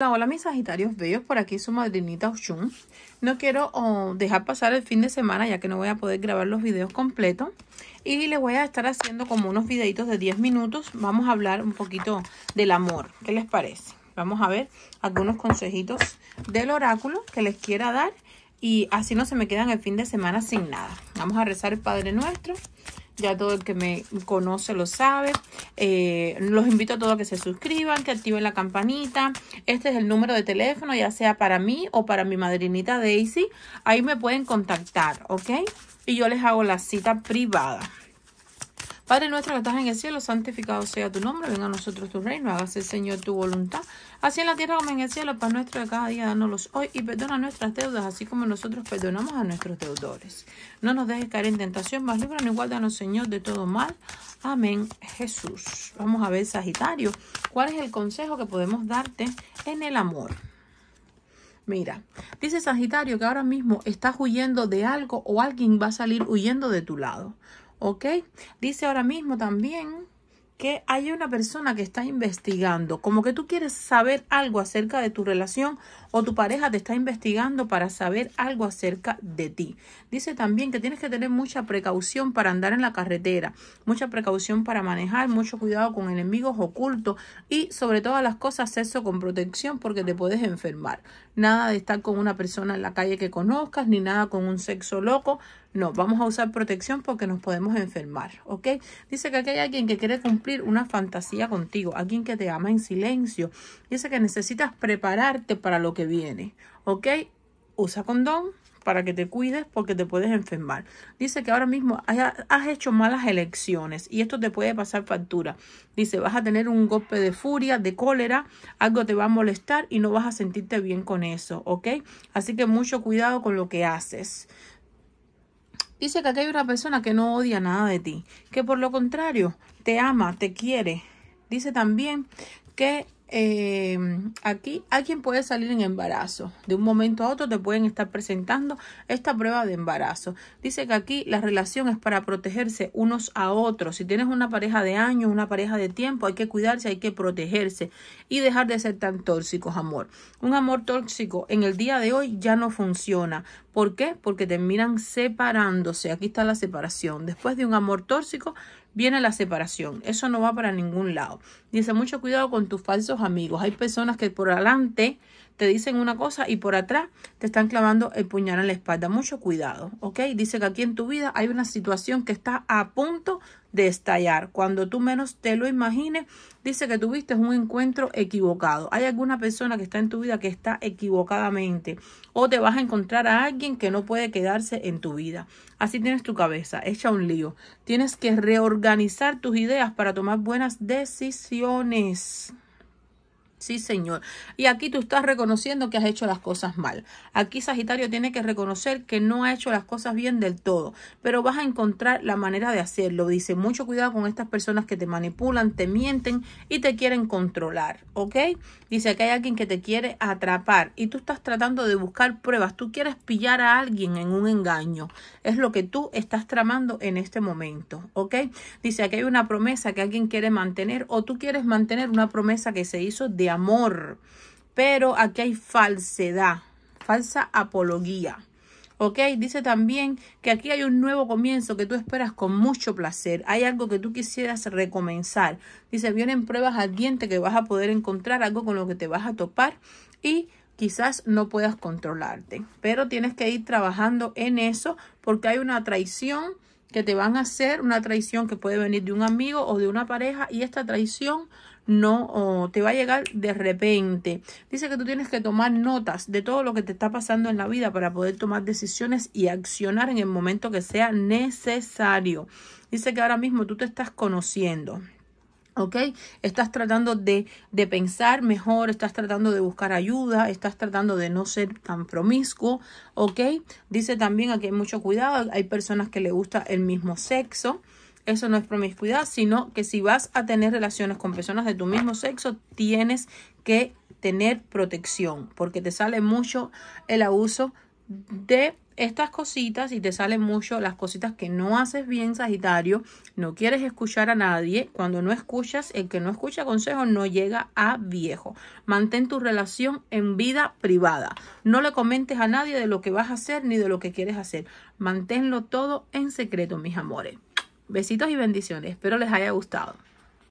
Hola, mis Sagitarios bellos, por aquí su madrinita Oshun. No quiero oh, dejar pasar el fin de semana ya que no voy a poder grabar los videos completos. Y les voy a estar haciendo como unos videitos de 10 minutos. Vamos a hablar un poquito del amor. ¿Qué les parece? Vamos a ver algunos consejitos del oráculo que les quiera dar. Y así no se me quedan el fin de semana sin nada. Vamos a rezar el Padre Nuestro ya todo el que me conoce lo sabe. Eh, los invito a todos a que se suscriban, que activen la campanita. Este es el número de teléfono, ya sea para mí o para mi madrinita Daisy. Ahí me pueden contactar, ¿ok? Y yo les hago la cita privada. Padre nuestro que estás en el cielo, santificado sea tu nombre, venga a nosotros tu reino, hágase el Señor tu voluntad, así en la tierra como en el cielo, pan nuestro de cada día, danos hoy y perdona nuestras deudas, así como nosotros perdonamos a nuestros deudores. No nos dejes caer en tentación, más líbranos y guárdanos Señor de todo mal. Amén, Jesús. Vamos a ver, Sagitario, ¿cuál es el consejo que podemos darte en el amor? Mira, dice Sagitario que ahora mismo estás huyendo de algo o alguien va a salir huyendo de tu lado. ¿Ok? Dice ahora mismo también que hay una persona que está investigando, como que tú quieres saber algo acerca de tu relación o tu pareja te está investigando para saber algo acerca de ti. Dice también que tienes que tener mucha precaución para andar en la carretera, mucha precaución para manejar, mucho cuidado con enemigos ocultos y sobre todas las cosas sexo con protección porque te puedes enfermar. Nada de estar con una persona en la calle que conozcas, ni nada con un sexo loco, no, vamos a usar protección porque nos podemos enfermar, ¿ok? Dice que aquí hay alguien que quiere cumplir una fantasía contigo, alguien que te ama en silencio. Dice que necesitas prepararte para lo que viene, ¿ok? Usa condón, para que te cuides porque te puedes enfermar. Dice que ahora mismo has hecho malas elecciones y esto te puede pasar factura. Dice, vas a tener un golpe de furia, de cólera, algo te va a molestar y no vas a sentirte bien con eso, ¿ok? Así que mucho cuidado con lo que haces. Dice que aquí hay una persona que no odia nada de ti, que por lo contrario te ama, te quiere. Dice también que eh, aquí hay quien puede salir en embarazo. De un momento a otro te pueden estar presentando esta prueba de embarazo. Dice que aquí la relación es para protegerse unos a otros. Si tienes una pareja de años, una pareja de tiempo, hay que cuidarse, hay que protegerse y dejar de ser tan tóxicos, amor. Un amor tóxico en el día de hoy ya no funciona ¿Por qué? Porque terminan separándose. Aquí está la separación. Después de un amor tóxico viene la separación. Eso no va para ningún lado. Dice mucho cuidado con tus falsos amigos. Hay personas que por adelante te dicen una cosa y por atrás te están clavando el puñal en la espalda. Mucho cuidado, ¿ok? Dice que aquí en tu vida hay una situación que está a punto de estallar. Cuando tú menos te lo imagines, dice que tuviste un encuentro equivocado. Hay alguna persona que está en tu vida que está equivocadamente o te vas a encontrar a alguien que no puede quedarse en tu vida. Así tienes tu cabeza, echa un lío. Tienes que reorganizar tus ideas para tomar buenas decisiones. Sí, Señor. Y aquí tú estás reconociendo que has hecho las cosas mal. Aquí Sagitario tiene que reconocer que no ha hecho las cosas bien del todo, pero vas a encontrar la manera de hacerlo. Dice, mucho cuidado con estas personas que te manipulan, te mienten y te quieren controlar, ¿ok? Dice que hay alguien que te quiere atrapar y tú estás tratando de buscar pruebas. Tú quieres pillar a alguien en un engaño. Es lo que tú estás tramando en este momento, ¿ok? Dice que hay una promesa que alguien quiere mantener o tú quieres mantener una promesa que se hizo de amor. Pero aquí hay falsedad, falsa apología. ¿ok? Dice también que aquí hay un nuevo comienzo que tú esperas con mucho placer. Hay algo que tú quisieras recomenzar. Dice, vienen pruebas diente que vas a poder encontrar, algo con lo que te vas a topar y quizás no puedas controlarte. Pero tienes que ir trabajando en eso porque hay una traición que te van a hacer, una traición que puede venir de un amigo o de una pareja y esta traición no te va a llegar de repente. Dice que tú tienes que tomar notas de todo lo que te está pasando en la vida para poder tomar decisiones y accionar en el momento que sea necesario. Dice que ahora mismo tú te estás conociendo. ¿Ok? Estás tratando de, de, pensar mejor, estás tratando de buscar ayuda, estás tratando de no ser tan promiscuo, ¿ok? Dice también aquí hay mucho cuidado, hay personas que le gusta el mismo sexo, eso no es promiscuidad, sino que si vas a tener relaciones con personas de tu mismo sexo, tienes que tener protección, porque te sale mucho el abuso de estas cositas y te salen mucho las cositas que no haces bien, Sagitario. No quieres escuchar a nadie. Cuando no escuchas, el que no escucha consejos no llega a viejo. Mantén tu relación en vida privada. No le comentes a nadie de lo que vas a hacer ni de lo que quieres hacer. Manténlo todo en secreto, mis amores. Besitos y bendiciones. Espero les haya gustado.